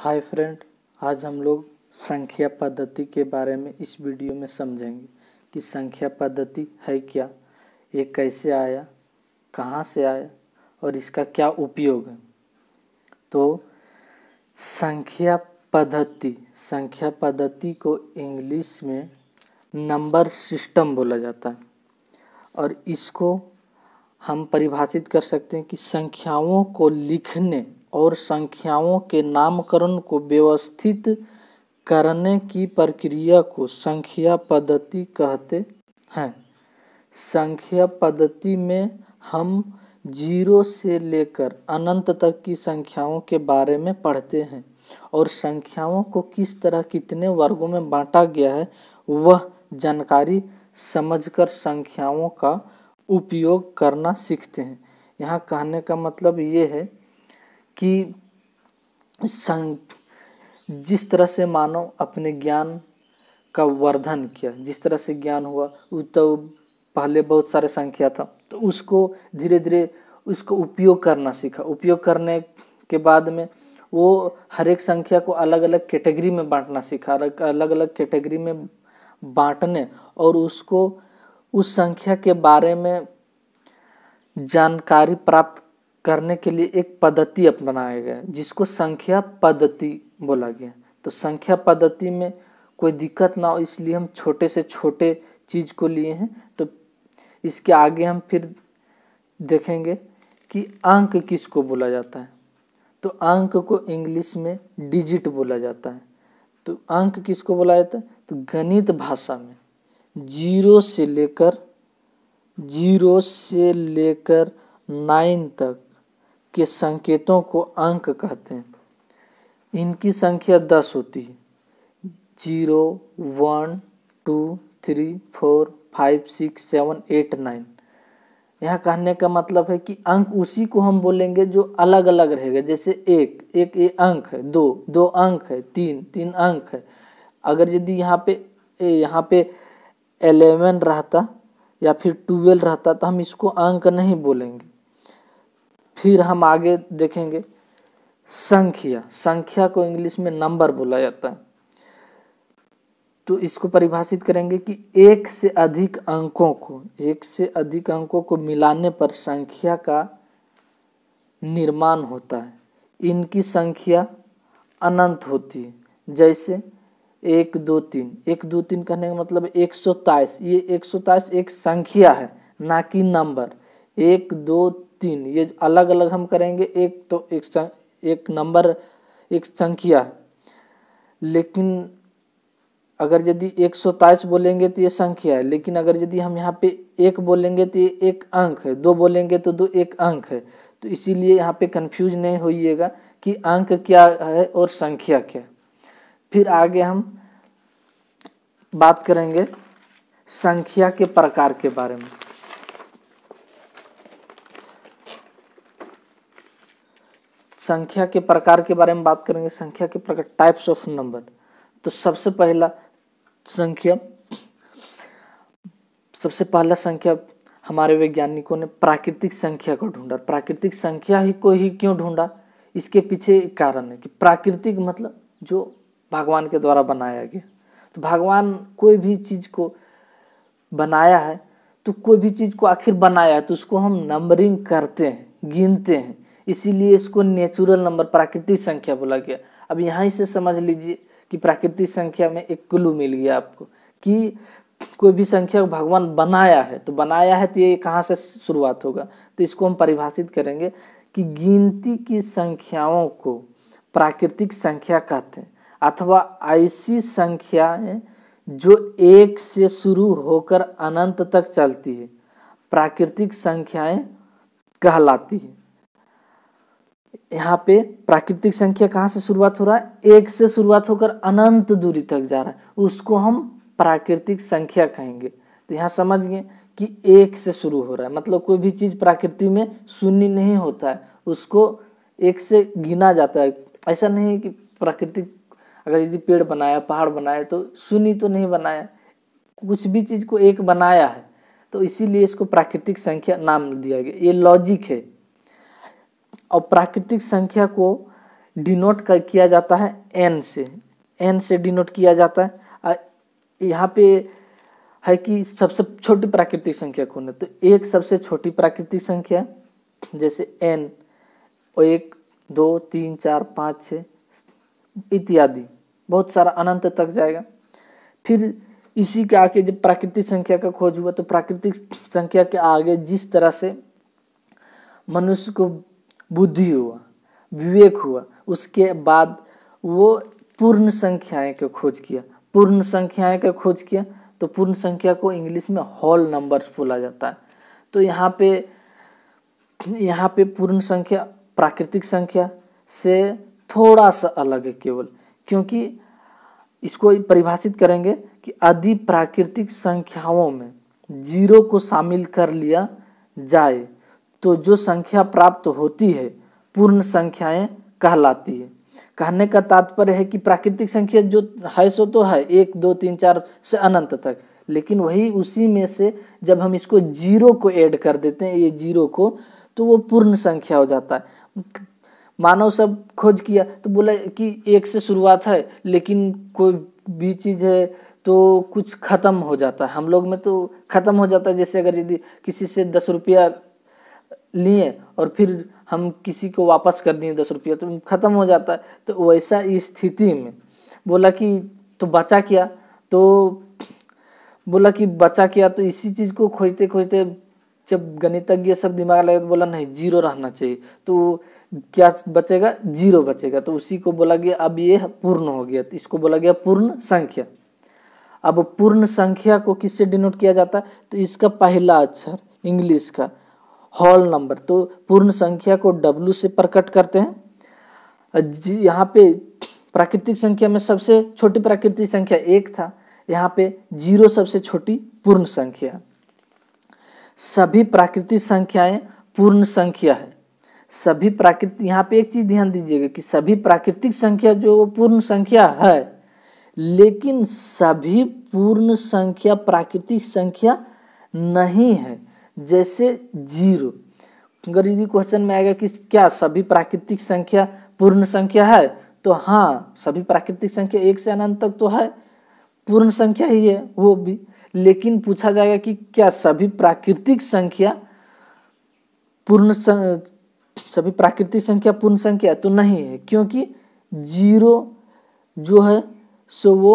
hi friend आज हम लोग संख्या पद्धति के बारे में इस वीडियो में समझेंगे कि संख्या पद्धति है क्या ये कैसे आया कहाँ से आया और इसका क्या उपयोग है तो संख्या पद्धति संख्या पद्धति को इंग्लिश में नंबर सिस्टम बोला जाता है और इसको हम परिभाषित कर सकते हैं कि संख्याओं को लिखने और संख्याओं के नामकरण को व्यवस्थित करने की प्रक्रिया को संख्या पद्धति कहते हैं संख्या पद्धति में हम जीरो से लेकर अनंत तक की संख्याओं के बारे में पढ़ते हैं और संख्याओं को किस तरह कितने वर्गों में बांटा गया है वह जानकारी समझकर संख्याओं का उपयोग करना सीखते हैं यहाँ कहने का मतलब ये है कि जिस तरह से मानव अपने ज्ञान का वर्धन किया जिस तरह से ज्ञान हुआ वो तो पहले बहुत सारे संख्या था तो उसको धीरे धीरे उसको उपयोग करना सीखा उपयोग करने के बाद में वो हर एक संख्या को अलग अलग कैटेगरी में बांटना सीखा अलग अलग कैटेगरी में बांटने और उसको उस संख्या के बारे में जानकारी प्राप्त करने के लिए एक पद्धति अपनाया गया जिसको संख्या पद्धति बोला गया तो संख्या पद्धति में कोई दिक्कत ना हो इसलिए हम छोटे से छोटे चीज़ को लिए हैं तो इसके आगे हम फिर देखेंगे कि अंक किसको बोला जाता है तो अंक को इंग्लिश में डिजिट बोला जाता है तो अंक किसको बोला जाता है तो गणित भाषा में जीरो से लेकर जीरो से लेकर नाइन तक के संकेतों को अंक कहते हैं इनकी संख्या दस होती है zero one two three four five six seven eight nine यहाँ कहने का मतलब है कि अंक उसी को हम बोलेंगे जो अलग अलग रहेगा जैसे एक एक ये अंक है दो दो अंक है तीन तीन अंक है अगर यदि यहाँ पे यहाँ पे एलेवन रहता या फिर ट्वेल्व रहता तो हम इसको अंक नहीं बोलेंगे फिर हम आगे देखेंगे संख्या संख्या को इंग्लिश में नंबर बोला जाता है तो इसको परिभाषित करेंगे कि एक से अधिक अंकों को एक से अधिक अंकों को मिलाने पर संख्या का निर्माण होता है इनकी संख्या अनंत होती है जैसे एक दो तीन एक दो तीन कहने का मतलब एक सौ ताइस ये एक सौ ताइस एक संख्या है ना कि नंबर एक दो तीन ये अलग अलग हम करेंगे एक तो एक सं, एक नंबर एक संख्या लेकिन अगर यदि एक सौ ताइस बोलेंगे तो ये संख्या है लेकिन अगर यदि हम यहाँ पे एक बोलेंगे तो ये एक अंक है दो बोलेंगे तो दो एक अंक है तो इसीलिए यहाँ पे कंफ्यूज नहीं होइएगा कि अंक क्या है और संख्या क्या फिर आगे हम बात करेंगे संख्या के प्रकार के बारे में संख्या के प्रकार के बारे में बात करेंगे संख्या के प्रकार टाइप्स ऑफ नंबर तो सबसे पहला संख्या सबसे पहला संख्या हमारे वैज्ञानिकों ने प्राकृतिक संख्या को ढूंढा प्राकृतिक संख्या ही को ही क्यों ढूंढा इसके पीछे कारण है कि प्राकृतिक मतलब जो भगवान के द्वारा बनाया गया तो भगवान कोई भी चीज़ को बनाया है तो कोई भी चीज़ को आखिर बनाया है तो उसको हम नंबरिंग करते हैं गिनते हैं इसीलिए इसको नेचुरल नंबर प्राकृतिक संख्या बोला गया अब यहाँ से समझ लीजिए कि प्राकृतिक संख्या में एक क्लू मिल गया आपको कि कोई भी संख्या भगवान बनाया है तो बनाया है तो ये कहाँ से शुरुआत होगा तो इसको हम परिभाषित करेंगे कि गिनती की संख्याओं को प्राकृतिक संख्या कहते हैं अथवा ऐसी संख्याएं जो एक से शुरू होकर अनंत तक चलती है प्राकृतिक संख्याएं कहलाती है यहाँ पे प्राकृतिक संख्या कहाँ से शुरुआत हो रहा है एक से शुरुआत होकर अनंत दूरी तक जा रहा है उसको हम प्राकृतिक संख्या कहेंगे तो यहाँ समझ गए कि एक से शुरू हो रहा है मतलब कोई भी चीज़ प्राकृति में शून्य नहीं होता है उसको एक से गिना जाता है ऐसा नहीं है कि प्राकृतिक अगर यदि पेड़ बनाया पहाड़ बनाया तो शून्य तो नहीं बनाया कुछ भी चीज़ को एक बनाया है तो इसीलिए इसको प्राकृतिक संख्या नाम दिया गया ये लॉजिक है और प्राकृतिक संख्या को डिनोट कर किया जाता है एन से एन से डिनोट किया जाता है यहाँ पे है कि सबसे छोटी प्राकृतिक संख्या कौन है तो एक सबसे छोटी प्राकृतिक संख्या जैसे एन और एक दो तीन चार पाँच छः इत्यादि बहुत सारा अनंत तक जाएगा फिर इसी के आके जब प्राकृतिक संख्या का खोज हुआ तो प्राकृतिक संख्या के आगे जिस तरह से मनुष्य को बुद्धि हुआ विवेक हुआ उसके बाद वो पूर्ण संख्याएं का खोज किया पूर्ण संख्याएं का खोज किया तो पूर्ण संख्या को इंग्लिश में होल नंबर्स बोला जाता है तो यहाँ पे यहाँ पे पूर्ण संख्या प्राकृतिक संख्या से थोड़ा सा अलग है केवल क्योंकि इसको परिभाषित करेंगे कि अधि प्राकृतिक संख्याओं में जीरो को शामिल कर लिया जाए तो जो संख्या प्राप्त होती है पूर्ण संख्याएं कहलाती है कहने का तात्पर्य है कि प्राकृतिक संख्या जो है सो तो है एक दो तीन चार से अनंत तक लेकिन वही उसी में से जब हम इसको जीरो को ऐड कर देते हैं ये जीरो को तो वो पूर्ण संख्या हो जाता है मानव सब खोज किया तो बोला कि एक से शुरुआत है लेकिन कोई भी चीज़ है तो कुछ ख़त्म हो जाता है हम लोग में तो ख़त्म हो जाता है जैसे अगर यदि किसी से दस रुपया लिए और फिर हम किसी को वापस कर दिए दस रुपया तो ख़त्म हो जाता है तो वैसा स्थिति में बोला कि तो बचा किया तो बोला कि बचा किया तो इसी चीज़ को खोजते खोजते जब गणितज्ञ सब दिमाग लगे तो बोला नहीं जीरो रहना चाहिए तो क्या बचेगा जीरो बचेगा तो उसी को बोला गया अब ये पूर्ण हो गया तो इसको बोला गया पूर्ण संख्या अब पूर्ण संख्या को किससे डिनोट किया जाता है तो इसका पहला अक्षर इंग्लिश का हॉल नंबर तो पूर्ण संख्या को डब्लू से प्रकट करते हैं जी यहाँ पे प्राकृतिक संख्या में सबसे छोटी प्राकृतिक संख्या एक था यहाँ पे जीरो सबसे छोटी पूर्ण संख्या सभी प्राकृतिक संख्याएं पूर्ण संख्या है सभी प्राकृतिक यहाँ पे एक चीज ध्यान दीजिएगा कि सभी प्राकृतिक संख्या जो वो पूर्ण संख्या है लेकिन सभी पूर्ण संख्या प्राकृतिक संख्या नहीं है जैसे जीरो अगर यदि क्वेश्चन में आएगा कि क्या सभी प्राकृतिक संख्या पूर्ण संख्या है तो हाँ सभी प्राकृतिक संख्या एक से अनंत तक तो है पूर्ण संख्या ही है वो भी लेकिन पूछा जाएगा कि क्या सभी प्राकृतिक संख्या पूर्ण सभी प्राकृतिक संख्या पूर्ण संख्या तो नहीं है क्योंकि जीरो जो है सो वो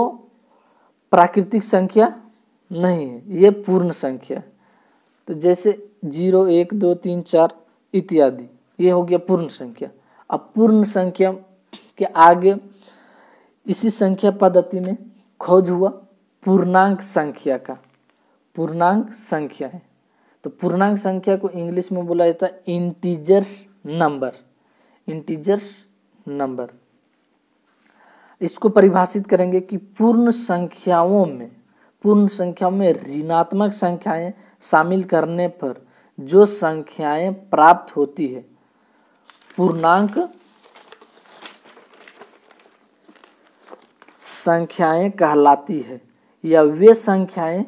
प्राकृतिक संख्या नहीं है ये पूर्ण संख्या तो जैसे जीरो एक दो तीन चार इत्यादि ये हो गया पूर्ण संख्या अब पूर्ण संख्या के आगे इसी संख्या पद्धति में खोज हुआ पूर्णांक संख्या का पूर्णांक संख्या है तो पूर्णांक संख्या को इंग्लिश में बोला जाता है इंटीजर्स नंबर इंटीजर्स नंबर इसको परिभाषित करेंगे कि पूर्ण संख्याओं में पूर्ण संख्या में ऋणात्मक संख्याएं शामिल करने पर जो संख्याएं प्राप्त होती है पूर्णांक संख्याएं कहलाती है या वे संख्याएं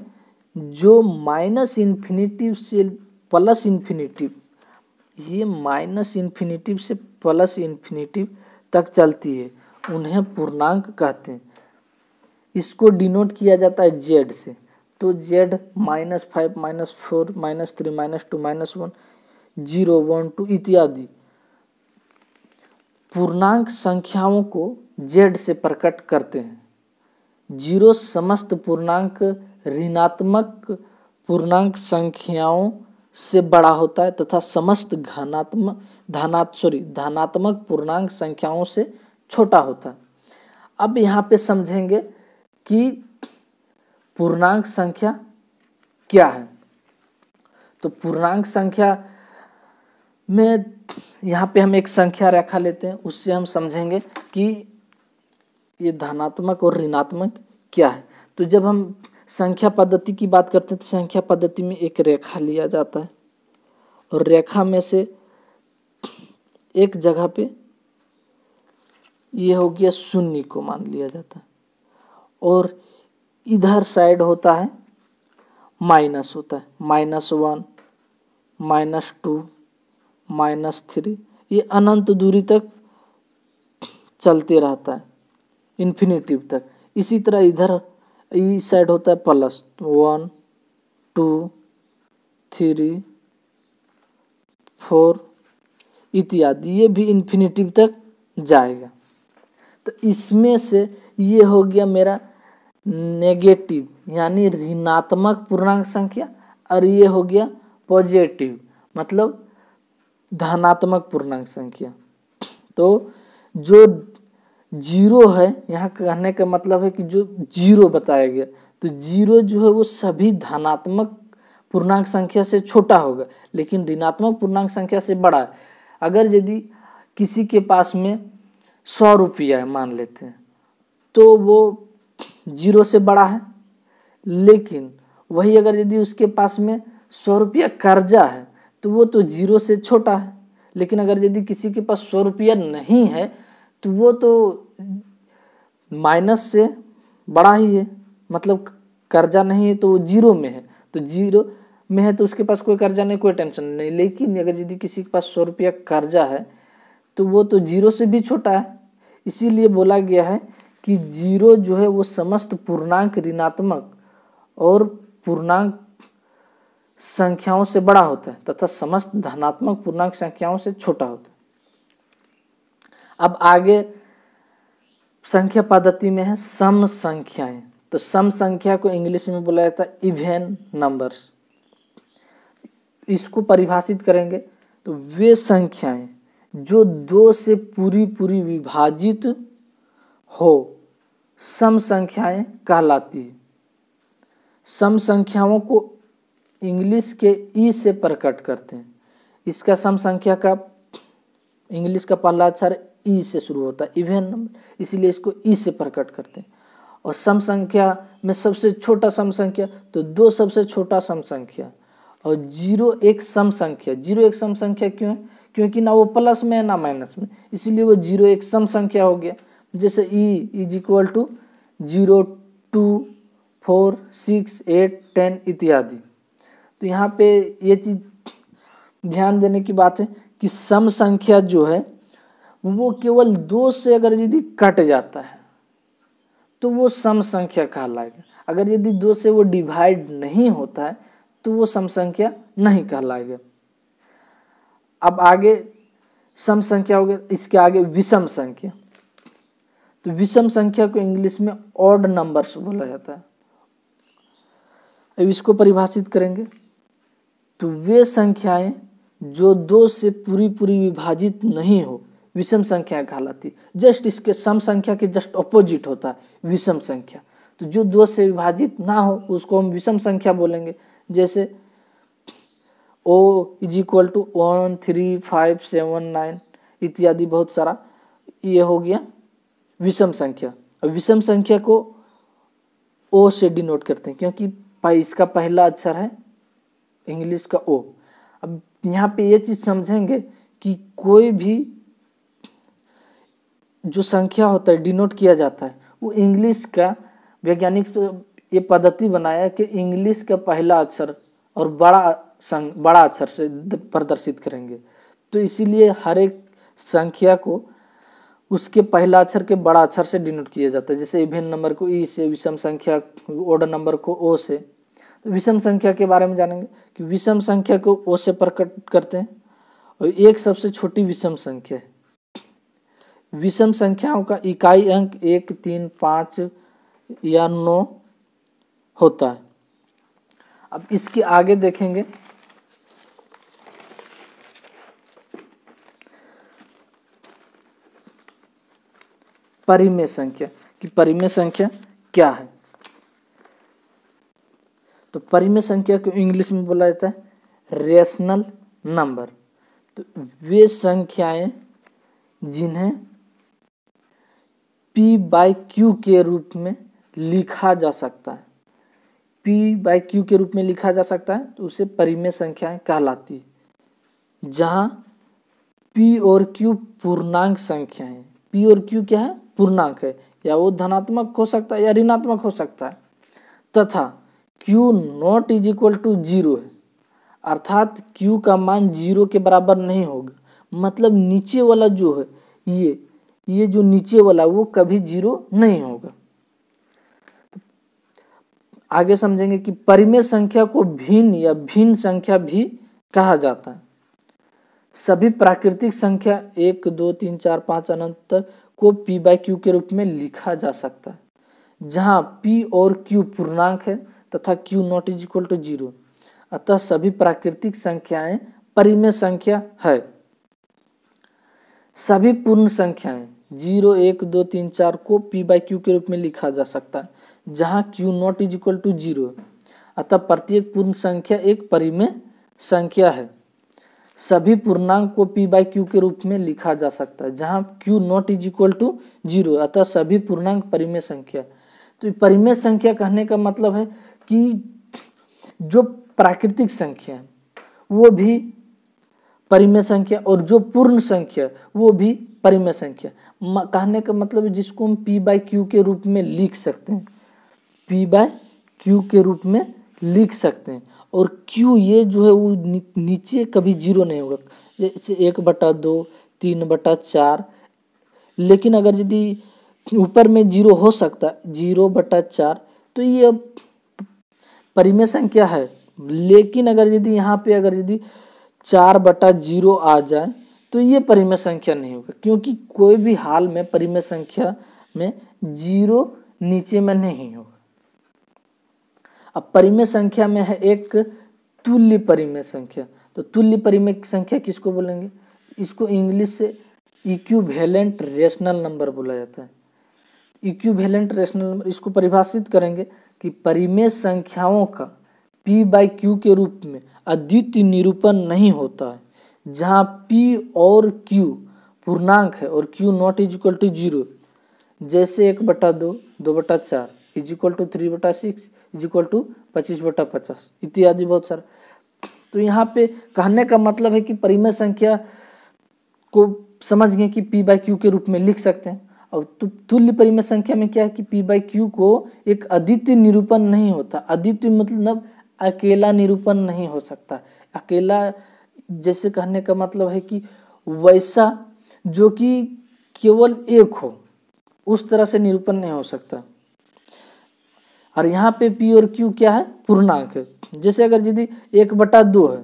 जो माइनस इन्फिनिटिव से प्लस इन्फिनिटिव ये माइनस इन्फिनिटिव से प्लस इन्फिनिटिव तक चलती है उन्हें पूर्णांक कहते हैं इसको डिनोट किया जाता है जेड से तो Z minus five minus four minus three minus two minus one zero one two इत्यादि पूर्णांक संख्याओं को जेड से प्रकट करते हैं जीरो समस्त पूर्णांक ऋणात्मक पूर्णांक संख्याओं से बड़ा होता है तथा समस्त घनात्मक धनात् सॉरी धनात्मक पूर्णांक संख्याओं से छोटा होता है अब यहाँ पे समझेंगे कि पूर्णांक संख्या क्या है तो पूर्णांक संख्या में यहाँ पे हम एक संख्या रेखा लेते हैं उससे हम समझेंगे कि ये धनात्मक और ऋणात्मक क्या है तो जब हम संख्या पद्धति की बात करते हैं तो संख्या पद्धति में एक रेखा लिया जाता है और रेखा में से एक जगह पे ये हो गया शून्य को मान लिया जाता है और इधर साइड होता है माइनस होता है minus one minus two minus three ये अनंत दूरी तक चलते रहता है इन्फिनेटिव तक इसी तरह इधर इस साइड होता है plus one two three four इत्यादि ये भी इन्फिनेटिव तक जाएगा तो इसमें से ये हो गया मेरा नेगेटिव यानी ऋणात्मक पूर्णांक संख्या और ये हो गया पॉजिटिव मतलब धनात्मक पूर्णांक संख्या तो जो जीरो है यहाँ कहने का मतलब है कि जो जीरो बताया गया तो जीरो जो है वो सभी धनात्मक पूर्णांक संख्या से छोटा होगा लेकिन ऋणात्मक पूर्णांक संख्या से बड़ा है अगर यदि किसी के पास में सौ रुपया है मान लेते हैं तो वो जीरो से बड़ा है लेकिन वही अगर यदि उसके पास में सौ रुपया कर्जा है तो वो तो जीरो से छोटा है लेकिन अगर यदि किसी के पास सौ रुपया नहीं है तो वो तो माइनस से बड़ा ही है मतलब कर्जा नहीं है तो वो जीरो में है तो जीरो में है तो उसके पास कोई कर्जा नहीं कोई टेंशन नहीं लेकिन अगर यदि किसी के पास सौ रुपया कर्जा है तो वो तो जीरो से भी छोटा है इसीलिए बोला गया है कि जीरो जो है वो समस्त पूर्णांक ऋणात्मक और पूर्णांक संख्याओं से बड़ा होता है तथा समस्त धनात्मक पूर्णांक संख्याओं से छोटा होता है अब आगे संख्या पद्धति में है सम संख्याएं तो सम संख्या को इंग्लिश में बोला जाता है इवेन नंबर्स इसको परिभाषित करेंगे तो वे संख्याएं जो दो से पूरी पूरी विभाजित हो सम संख्याएं कहलाती है सम संख्याओं को इंग्लिश के ई से प्रकट करते हैं इसका सम संख्या का इंग्लिश का पहला अक्षर ई से शुरू होता है इवेन नंबर इसीलिए इसको ई से प्रकट करते हैं और सम संख्या में सबसे छोटा सम संख्या तो दो सबसे छोटा सम संख्या और जीरो एक सम संख्या जीरो एक सम संख्या क्यों क्योंकि ना वो प्लस में है ना माइनस में इसीलिए वो जीरो एक सम संख्या हो गया जैसे E is equal to zero two four six eight ten इत्यादि तो यहाँ पे ये चीज़ ध्यान देने की बात है कि सम संख्या जो है वो केवल दो से अगर यदि कट जाता है तो वो सम संख्या कहलाएगा अगर यदि दो से वो डिवाइड नहीं होता है तो वो सम संख्या नहीं कहलाएगा अब आगे सम संख्या हो गया इसके आगे विषम संख्या तो विषम संख्या को इंग्लिश में ऑड नंबर्स बोला जाता है अब इसको परिभाषित करेंगे तो वे संख्याएं जो दो से पूरी पूरी विभाजित नहीं हो विषम संख्या कहलाती जस्ट इसके सम संख्या के जस्ट अपोजिट होता है विषम संख्या तो जो दो से विभाजित ना हो उसको हम विषम संख्या बोलेंगे जैसे O is equal to one three five seven nine इत्यादि बहुत सारा ये हो गया विषम संख्या अब विषम संख्या को ओ से डिनोट करते हैं क्योंकि पाई इसका पहला अक्षर है इंग्लिश का ओ अब यहाँ पे ये चीज़ समझेंगे कि कोई भी जो संख्या होता है डिनोट किया जाता है वो इंग्लिश का वैज्ञानिक ये पद्धति बनाया कि इंग्लिश का पहला अक्षर और बड़ा संग बड़ा अक्षर से प्रदर्शित करेंगे तो इसीलिए हर एक संख्या को उसके पहला अक्षर के बड़ा अक्षर से डिनोट किया जाता है जैसे इवेन नंबर को ई से विषम संख्या ओड नंबर को ओ से तो विषम संख्या के बारे में जानेंगे कि विषम संख्या को ओ से प्रकट करते हैं और एक सबसे छोटी विषम संख्या है विषम संख्याओं का इकाई अंक एक तीन पाँच या नौ होता है अब इसके आगे देखेंगे परिमेय संख्या कि परिमेय संख्या क्या है तो परिमेय संख्या को इंग्लिश में बोला जाता है रेशनल नंबर तो वे संख्याएं जिन्हें पी बाय क्यू के रूप में लिखा जा सकता है पी बाय क्यू के रूप में लिखा जा सकता है तो उसे परिमेय संख्याएं कहलाती है जहाँ पी और क्यू पूर्णांक संख्या पी और क्यू क्या है पूर्णांक है या वो धनात्मक हो सकता है या ऋणात्मक हो सकता है तथा Q not is equal to zero है अर्थात Q का मान जीरो के बराबर नहीं होगा मतलब नीचे वाला जो है ये ये जो नीचे वाला वो कभी जीरो नहीं होगा तो आगे समझेंगे कि परिमेय संख्या को भिन्न या भिन्न संख्या भी कहा जाता है सभी प्राकृतिक संख्या एक दो तीन चार पाँच अनंत तक को पी बाय क्यू के रूप में लिखा जा सकता है जहाँ पी और क्यू पूर्णांक है तथा Q not is equal to zero अतः सभी प्राकृतिक संख्याएं परिमेय संख्या है सभी पूर्ण संख्याएं जीरो एक दो तीन चार को पी बाय क्यू के रूप में लिखा जा सकता है जहाँ Q not is equal to zero अतः प्रत्येक पूर्ण संख्या एक परिमेय संख्या है सभी पूर्णांक को पी बाई क्यू के रूप में लिखा जा सकता है जहाँ Q not is equal to zero अतः सभी पूर्णांक परिमेय संख्या तो परिमेय संख्या कहने का मतलब है कि जो प्राकृतिक संख्या है वो भी परिमेय संख्या और जो पूर्ण संख्या वो भी परिमेय संख्या कहने का मतलब है जिसको हम पी बाई क्यू के रूप में लिख सकते हैं पी बाय क्यू के रूप में लिख सकते हैं और क्यू ये जो है वो नीचे कभी जीरो नहीं होगा जैसे एक बटा दो तीन बटा चार लेकिन अगर यदि ऊपर में जीरो हो सकता जीरो बटा चार तो ये परिमेय संख्या है लेकिन अगर यदि यहाँ पे अगर यदि चार बटा जीरो आ जाए तो ये परिमेय संख्या नहीं होगा क्योंकि कोई भी हाल में परिमेय संख्या में जीरो नीचे में नहीं होगा अब परिमेय संख्या में है एक तुल्य परिमेय संख्या तो तुल्य परिमेय संख्या किसको बोलेंगे इसको इंग्लिश से इक्यूवेलेंट रेशनल नंबर बोला जाता है इक्यूवेलेंट रेशनल नंबर इसको परिभाषित करेंगे कि परिमेय संख्याओं का पी बाई क्यू के रूप में अद्वितीय निरूपण नहीं होता है जहाँ पी और क्यू पूर्णांक है और Q not is equal to zero जैसे एक बटा दो दो बटा चार इज इक्वल टू थ्री बटा सिक्स इज इक्वल टू पच्चीस बटा पचास इत्यादि बहुत सारा तो यहाँ पे कहने का मतलब है कि परिमय संख्या को समझ गए कि पी बाई क्यू के रूप में लिख सकते हैं और तुल्य परिमय संख्या में क्या है कि पी बाई क्यू को एक अद्वितीय निरूपण नहीं होता अद्वितीय मतलब अकेला निरूपण नहीं हो सकता अकेला जैसे कहने का मतलब है कि वैसा जो कि केवल एक हो उस तरह से निरूपण नहीं हो सकता और यहाँ पे पी और क्यू क्या है पूर्णांक है जैसे अगर यदि एक बटा दो है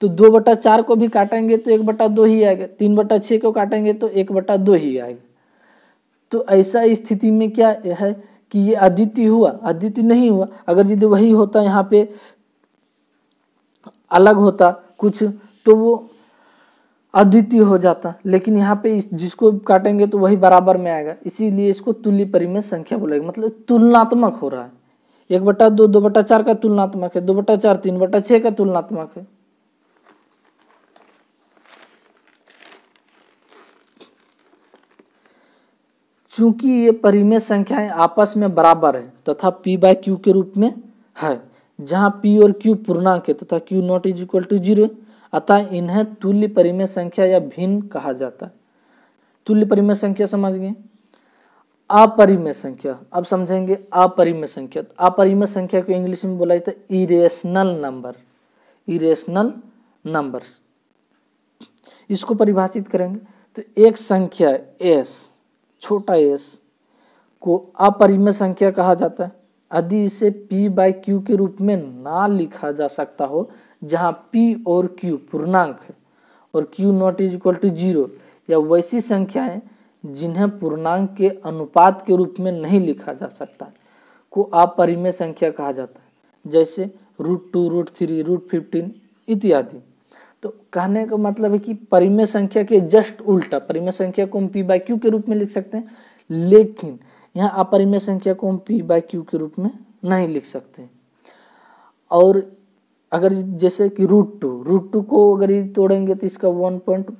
तो दो बटा चार को भी काटेंगे तो एक बटा दो ही आएगा तीन बटा छः को काटेंगे तो एक बटा दो ही आएगा तो ऐसा स्थिति में क्या है कि ये अद्वितीय हुआ अद्वितीय नहीं हुआ अगर यदि वही होता यहाँ पे अलग होता कुछ तो वो अद्वितीय हो जाता लेकिन यहाँ पे जिसको काटेंगे तो वही बराबर में आएगा इसीलिए इसको तुल्य परिमेय संख्या बोलेगा मतलब तुलनात्मक हो रहा है एक बटा दो दो बटा चार का तुलनात्मक है दो बटा चार तीन बटा छह का तुलनात्मक है चूंकि ये परिमेय संख्याएं आपस में बराबर है तथा p बाय क्यू के रूप में है जहां p और q पूर्णांक है तथा q not is equal to zero अतः इन्हें तुल्य परिमेय संख्या या भिन्न कहा जाता है तुल्य परिमेय संख्या समझ गए अपरिमेय संख्या अब समझेंगे अपरिमेय संख्या तो अपरिमेय संख्या को इंग्लिश में बोला जाता है इरेशनल नंबर इरेशनल नंबर इसको परिभाषित करेंगे तो एक संख्या एस छोटा एस को अपरिमेय संख्या कहा जाता है यदि इसे पी बाई क्यू के रूप में ना लिखा जा सकता हो जहां पी और क्यू पूर्णांक है और Q not is equal to zero या वैसी संख्याएं जिन्हें पूर्णांक के अनुपात के रूप में नहीं लिखा जा सकता को अपरिमेय संख्या कहा जाता है जैसे root two root three root fifteen इत्यादि तो कहने का मतलब है कि परिमेय संख्या के जस्ट उल्टा परिमेय संख्या को हम पी बाई क्यू के रूप में लिख सकते हैं लेकिन यहाँ अपरिमेय संख्या को हम पी बाई क्यू के रूप में नहीं लिख सकते और अगर जैसे कि रूट टू रूट टू को अगर ये तोड़ेंगे तो इसका one point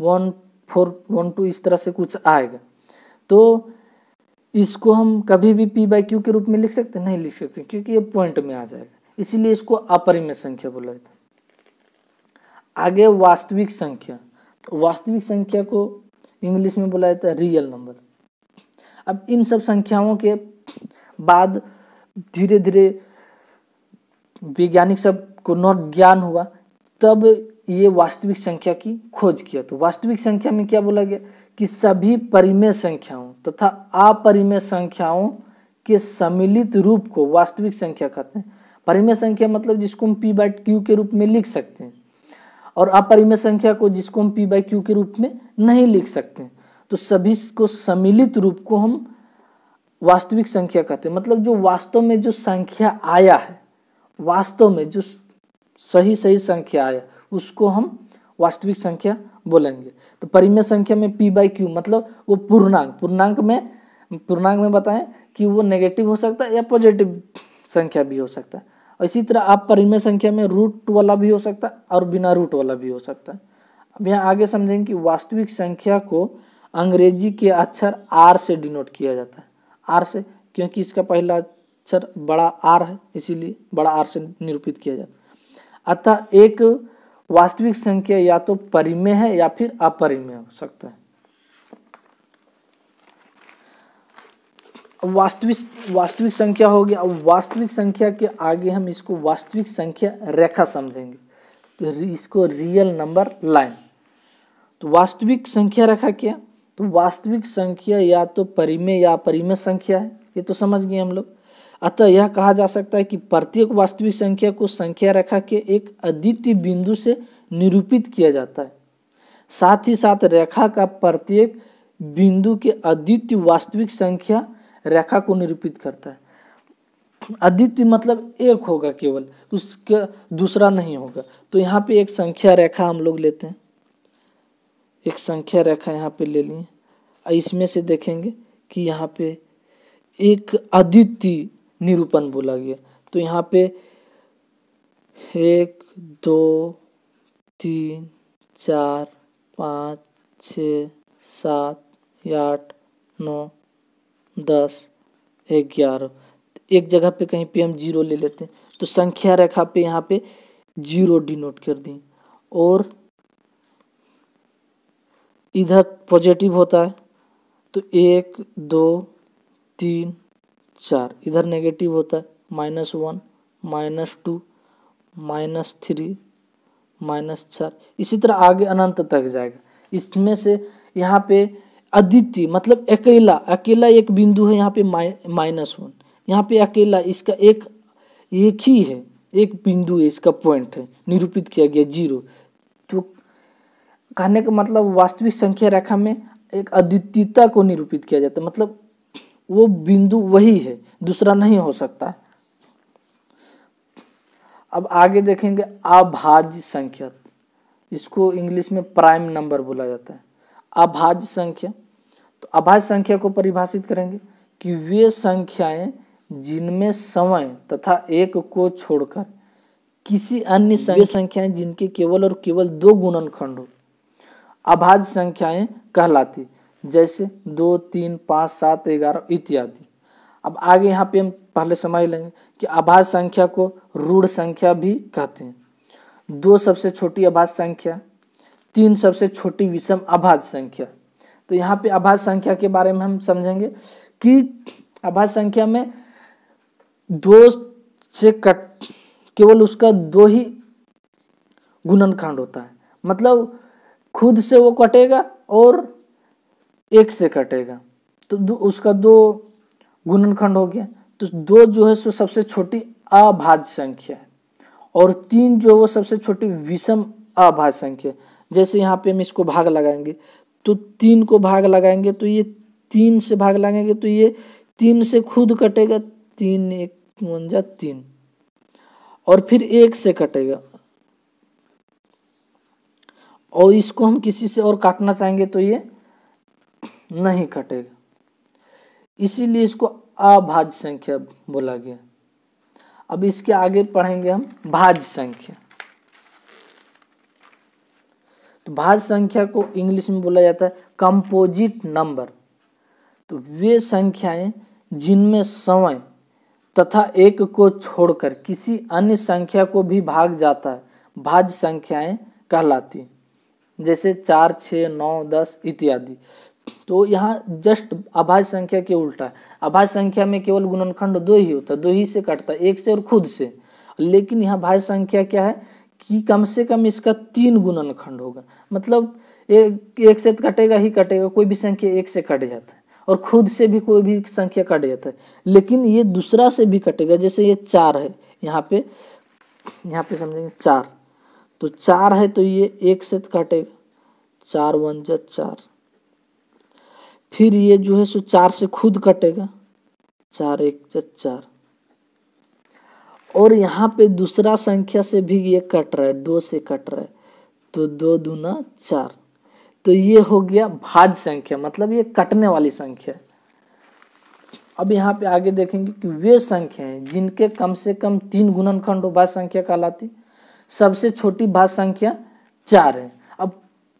one four one two इस तरह से कुछ आएगा तो इसको हम कभी भी पी बाई क्यू के रूप में लिख सकते नहीं लिख सकते क्योंकि ये पॉइंट में आ जाएगा इसीलिए इसको अपरिमय संख्या बोला जाता है आगे वास्तविक संख्या तो वास्तविक संख्या को इंग्लिश में बोला जाता है रियल नंबर अब इन सब संख्याओं के बाद धीरे धीरे वैज्ञानिक सब को नॉट ज्ञान हुआ तब ये वास्तविक संख्या की खोज किया तो वास्तविक संख्या में क्या बोला गया कि सभी परिमेय संख्याओं तथा अपरिमेय संख्याओं के सम्मिलित रूप को वास्तविक संख्या कहते हैं परिमेय संख्या मतलब जिसको हम पी बाई क्यू के रूप में लिख सकते हैं और अपरिमेय संख्या को जिसको हम पी बाई क्यू के रूप में नहीं लिख सकते तो सभी को सम्मिलित रूप को हम वास्तविक संख्या कहते हैं मतलब जो वास्तव में जो संख्या आया है वास्तव में जो सही सही संख्या आया उसको हम वास्तविक संख्या बोलेंगे तो परिमेय संख्या में पी बाई क्यू मतलब वो पूर्णांक पूर्णांक में पूर्णांक में बताएं कि वो नेगेटिव हो सकता है या पॉजिटिव संख्या भी हो सकता है इसी तरह आप परिमेय संख्या में रूट वाला भी हो सकता है और बिना रूट वाला भी हो सकता है अब यहाँ आगे समझेंगे कि वास्तविक संख्या को अंग्रेजी के अक्षर आर से डिनोट किया जाता है आर से क्योंकि इसका पहला अक्षर बड़ा आर है इसीलिए बड़ा आर से निरूपित किया जाता है अतः एक वास्तविक संख्या या तो परिमेय है या फिर अपरिमेय हो सकता है वास्तविक वास्तविक संख्या होगी अब वास्तविक संख्या के आगे हम इसको वास्तविक संख्या रेखा समझेंगे तो इसको रियल नंबर लाइन तो वास्तविक संख्या रेखा क्या तो वास्तविक संख्या या तो परिमेय या परिमेय संख्या है ये तो समझ गए हम लोग अतः यह कहा जा सकता है कि प्रत्येक वास्तविक संख्या को संख्या रेखा के एक अद्वितीय बिंदु से निरूपित किया जाता है साथ ही साथ रेखा का प्रत्येक बिंदु के अद्वितीय वास्तविक संख्या रेखा को निरूपित करता है अद्वितीय मतलब एक होगा केवल उसका दूसरा नहीं होगा तो यहाँ पे एक संख्या रेखा हम लोग लेते हैं एक संख्या रेखा यहाँ पे ले लिए इसमें से देखेंगे कि यहाँ पे एक अद्वितीय निरूपण बोला गया तो यहाँ पे एक दो तीन चार पाँच छ सात आठ नौ दस ग्यारह एक जगह पे कहीं पे हम जीरो ले लेते हैं तो संख्या रेखा पे यहाँ पे जीरो डिनोट कर दी और इधर पॉजिटिव होता है तो एक दो तीन चार इधर नेगेटिव होता है minus one minus two minus three minus चार इसी तरह आगे अनंत तक जाएगा इसमें से यहाँ पे अद्वितीय मतलब अकेला अकेला एक बिंदु है यहाँ पे माइनस वन यहाँ पे अकेला इसका एक एक ही है एक बिंदु है इसका पॉइंट है निरूपित किया गया जीरो तो कहने का मतलब वास्तविक संख्या रेखा में एक अद्वितीयता को निरूपित किया जाता है मतलब वो बिंदु वही है दूसरा नहीं हो सकता अब आगे देखेंगे अभाज्य संख्या इसको इंग्लिश में प्राइम नंबर बोला जाता है अभाज्य संख्या तो अभाज्य संख्या को परिभाषित करेंगे कि वे संख्याएं जिनमें समय तथा एक को छोड़कर किसी अन्य संख्या संख्याएं जिनके केवल और केवल दो गुणनखंड हो अभाज्य संख्याएं कहलाती जैसे दो तीन पाँच सात ग्यारह इत्यादि अब आगे यहाँ पे हम पहले समझ लेंगे कि आभास संख्या को रूढ़ संख्या भी कहते हैं दो सबसे छोटी आभास संख्या तीन सबसे छोटी विषम आभास संख्या तो यहाँ पे आभास संख्या के बारे में हम समझेंगे कि आभास संख्या में दो से कट केवल उसका दो ही गुणनखंड होता है मतलब खुद से वो कटेगा और एक से कटेगा तो उसका दो गुणनखंड हो गया तो दो जो है सो सबसे छोटी अभाज्य संख्या है और तीन जो वो सबसे छोटी विषम अभाज्य संख्या जैसे यहाँ पे हम इसको भाग लगाएंगे तो तीन को भाग लगाएंगे तो ये तीन से भाग लगाएंगे तो ये तीन से खुद कटेगा तीन एक मुंजा तीन और फिर एक से कटेगा और इसको हम किसी से और काटना चाहेंगे तो ये नहीं कटेगा इसीलिए इसको अभाज्य संख्या बोला गया अब इसके आगे पढ़ेंगे हम भाज्य संख्या तो भाज्य संख्या को इंग्लिश में बोला जाता है कंपोजिट नंबर तो वे संख्याएं जिनमें समय तथा एक को छोड़कर किसी अन्य संख्या को भी भाग जाता है भाज्य संख्याएं कहलाती जैसे चार छः नौ दस इत्यादि तो यहाँ जस्ट अभाज्य संख्या के उल्टा है अभाज्य संख्या में केवल गुणनखंड दो ही होता है दो ही से कटता है एक से और खुद से लेकिन यहाँ भाज्य संख्या क्या है कि कम से कम इसका तीन गुणनखंड होगा मतलब एक एक से कटेगा ही कटेगा कोई भी संख्या एक से कट जाता है और खुद से भी कोई भी संख्या कट जाता है लेकिन ये दूसरा से भी कटेगा जैसे ये चार है यहाँ पे यहाँ पे समझेंगे चार तो चार है तो ये एक से कटेगा चार वन जा चार फिर ये जो है सो चार से खुद कटेगा चार एक चार और यहाँ पे दूसरा संख्या से भी ये कट रहा है दो से कट रहा है तो दो दूना चार तो ये हो गया भाज संख्या मतलब ये कटने वाली संख्या अब यहाँ पे आगे देखेंगे कि वे संख्याएं जिनके कम से कम तीन गुणनखंड भाज संख्या कहलाती सबसे छोटी भाज संख्या चार है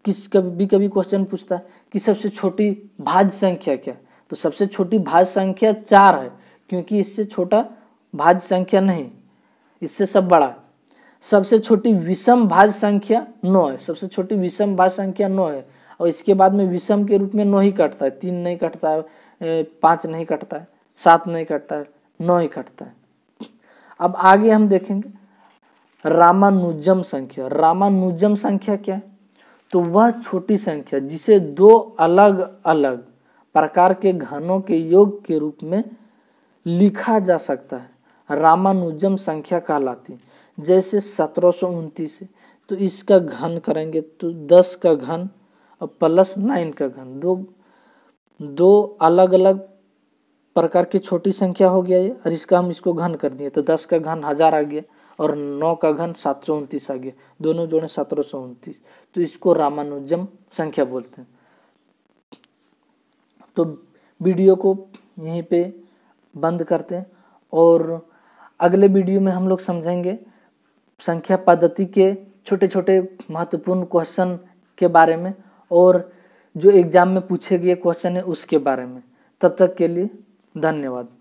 किस कभी कभी क्वेश्चन पूछता है कि सबसे छोटी भाज्य संख्या क्या तो सबसे छोटी भाज्य संख्या चार है क्योंकि इससे छोटा भाज्य संख्या नहीं इससे सब बड़ा सबसे छोटी विषम भाज्य संख्या नौ है सबसे छोटी विषम भाज्य संख्या नौ है और इसके बाद में विषम के रूप में नौ ही कटता है तीन नहीं कटता है पाँच नहीं कटता है सात नहीं कटता है नौ ही कटता है अब आगे हम देखेंगे रामानुजम संख्या रामानुजम संख्या क्या है तो वह छोटी संख्या जिसे दो अलग अलग प्रकार के घनों के योग के रूप में लिखा जा सकता है रामानुजम संख्या कहलाती जैसे सत्रह सौ उनतीस तो इसका घन करेंगे तो दस का घन और प्लस नाइन का घन दो दो अलग अलग प्रकार की छोटी संख्या हो गया ये और इसका हम इसको घन कर दिए तो दस का घन हजार आ गया और नौ का घन सात सौ उनतीस आ गया दोनों जोड़े सत्रह सौ उनतीस तो इसको रामानुजम संख्या बोलते हैं तो वीडियो को यहीं पे बंद करते हैं और अगले वीडियो में हम लोग समझेंगे संख्या पद्धति के छोटे छोटे महत्वपूर्ण क्वेश्चन के बारे में और जो एग्ज़ाम में पूछे गए क्वेश्चन है उसके बारे में तब तक के लिए धन्यवाद